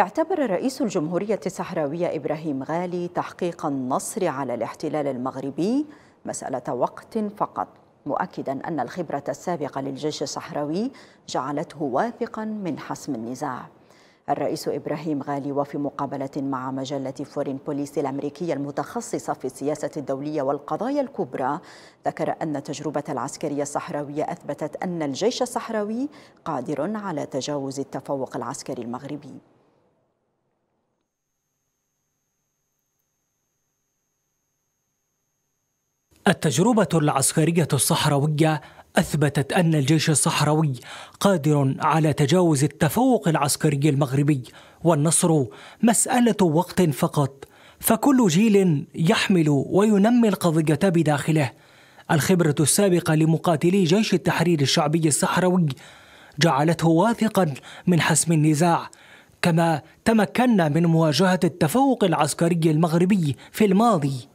اعتبر رئيس الجمهورية الصحراوية إبراهيم غالي تحقيق النصر على الاحتلال المغربي مسألة وقت فقط مؤكدا أن الخبرة السابقة للجيش الصحراوي جعلته واثقا من حسم النزاع الرئيس إبراهيم غالي وفي مقابلة مع مجلة فورين بوليس الأمريكية المتخصصة في السياسة الدولية والقضايا الكبرى ذكر أن تجربة العسكرية الصحراوية أثبتت أن الجيش الصحراوي قادر على تجاوز التفوق العسكري المغربي التجربة العسكرية الصحراوية أثبتت أن الجيش الصحراوي قادر على تجاوز التفوق العسكري المغربي والنصر مسألة وقت فقط فكل جيل يحمل وينمي القضية بداخله الخبرة السابقة لمقاتلي جيش التحرير الشعبي الصحراوي جعلته واثقا من حسم النزاع كما تمكنا من مواجهة التفوق العسكري المغربي في الماضي